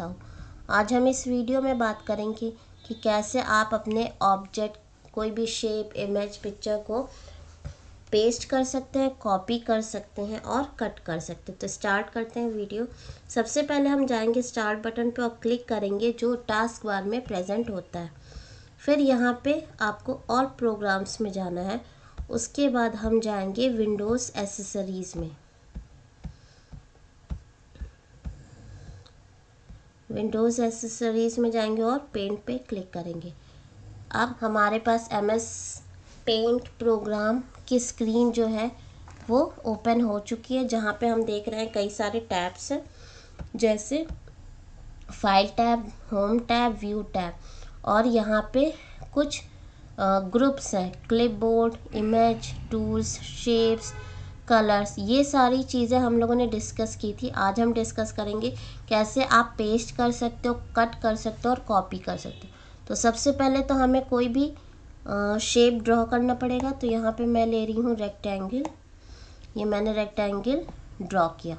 सकता हूँ आज हम इस वीडियो में बात करेंगे कि कैसे आप अपने ऑब्जेक्ट कोई भी शेप इमेज पिक्चर को पेस्ट कर सकते हैं कॉपी कर सकते हैं और कट कर सकते हैं तो स्टार्ट करते हैं वीडियो सबसे पहले हम जाएंगे स्टार्ट बटन पर और क्लिक करेंगे जो टास्क बार में प्रेजेंट होता है फिर यहाँ पे आपको और प्रोग्राम्स में जाना है उसके बाद हम जाएंगे विंडोज़ एसेसरीज़ में विंडोज़ एसेसरीज़ में जाएंगे और पेंट पे क्लिक करेंगे अब हमारे पास एम एस पेंट प्रोग्राम की स्क्रीन जो है वो ओपन हो चुकी है जहाँ पे हम देख रहे हैं कई सारे टैब्स हैं जैसे file tab home tab view tab और यहाँ पे कुछ ग्रुप्स हैं clipboard image tools shapes colours ये सारी चीज़ें हम लोगों ने डिस्कस की थी आज हम डिस्कस करेंगे कैसे आप पेस्ट कर सकते हो कट कर सकते हो और कॉपी कर सकते हो तो सबसे पहले तो हमें कोई भी शेप ड्रॉ करना पड़ेगा तो यहाँ पे मैं ले रही हूँ रेक्टेंगल ये मैंने रेक्टेंगल ड्रॉ किया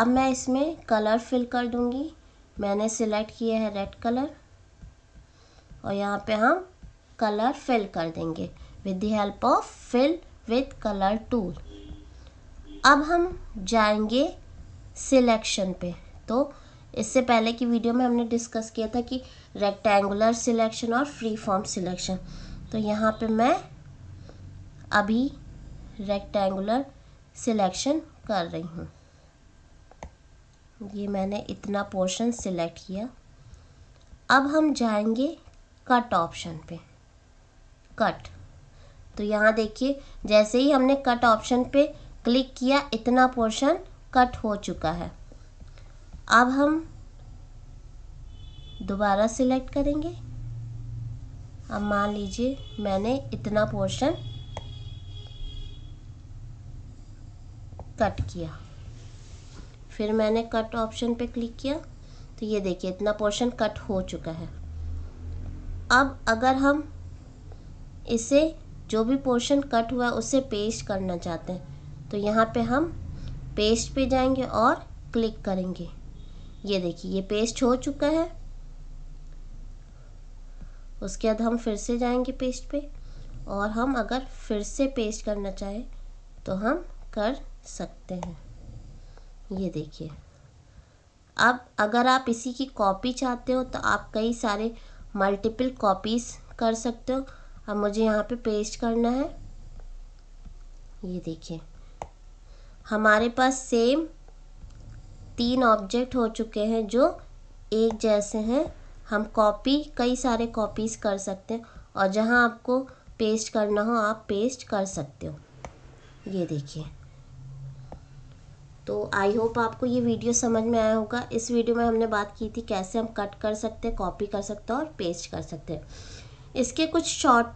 अब मैं इसमें कलर फिल कर दूँगी मैंने सिलेक्ट किया है रेड कलर और यहाँ पे हम कलर फिल कर देंगे with the help of fill with colour tool अब हम जाएंगे सिलेक्शन पे तो इससे पहले की वीडियो में हमने डिस्कस किया था कि रेक्टेंगुलर सिलेक्शन और फ्री फॉर्म सिलेक्शन तो यहाँ पे मैं अभी रेक्टेंगुलर सिलेक्शन कर रही हूँ ये मैंने इतना पोर्शन सिलेक्ट किया अब हम जाएंगे कट ऑप्शन पे कट तो यहाँ देखिए जैसे ही हमने कट ऑप्शन पे क्लिक किया इतना पोर्शन कट हो चुका है अब हम दोबारा सिलेक्ट करेंगे अब मान लीजिए मैंने इतना पोर्शन कट किया फिर मैंने कट ऑप्शन पे क्लिक किया तो ये देखिए इतना पोर्शन कट हो चुका है अब अगर हम इसे जो भी पोर्शन कट हुआ है उसे पेस्ट करना चाहते हैं तो यहाँ पे हम पेस्ट पे जाएंगे और क्लिक करेंगे ये देखिए ये पेस्ट हो चुका है उसके बाद हम फिर से जाएंगे पेस्ट पे और हम अगर फिर से पेस्ट करना चाहें तो हम कर सकते हैं ये देखिए अब अगर आप इसी की कॉपी चाहते हो तो आप कई सारे मल्टीपल कॉपीज़ कर सकते हो अब मुझे यहाँ पे पेस्ट करना है ये देखिए हमारे पास सेम तीन ऑब्जेक्ट हो चुके हैं जो एक जैसे हैं हम कॉपी कई सारे कॉपीज़ कर सकते हैं और जहां आपको पेस्ट करना हो आप पेस्ट कर सकते हो ये देखिए तो आई होप आपको ये वीडियो समझ में आया होगा इस वीडियो में हमने बात की थी कैसे हम कट कर सकते हैं कॉपी कर सकते हैं और पेस्ट कर सकते हैं इसके कुछ शॉर्ट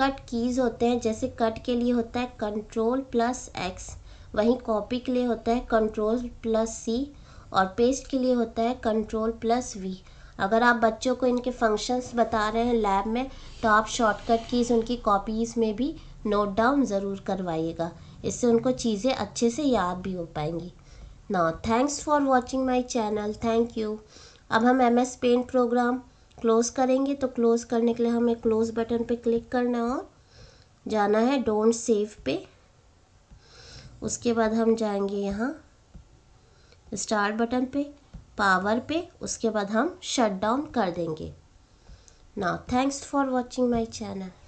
कट कीज़ होते हैं जैसे कट के लिए होता है कंट्रोल प्लस एक्स वहीं कॉपी के लिए होता है कंट्रोल प्लस सी और पेस्ट के लिए होता है कंट्रोल प्लस वी अगर आप बच्चों को इनके फंक्शंस बता रहे हैं लैब में तो आप शॉर्टकट कीज़ उनकी कॉपीज़ में भी नोट डाउन ज़रूर करवाइएगा इससे उनको चीज़ें अच्छे से याद भी हो पाएंगी ना thanks for watching my channel thank you अब हम M S paint program close करेंगे तो क्लोज़ करने के लिए हमें क्लोज़ बटन पे क्लिक करना और जाना है डोंट सेव पे उसके बाद हम जाएंगे यहाँ स्टार्ट बटन पे पावर पे उसके बाद हम शट डाउन कर देंगे ना thanks for watching my channel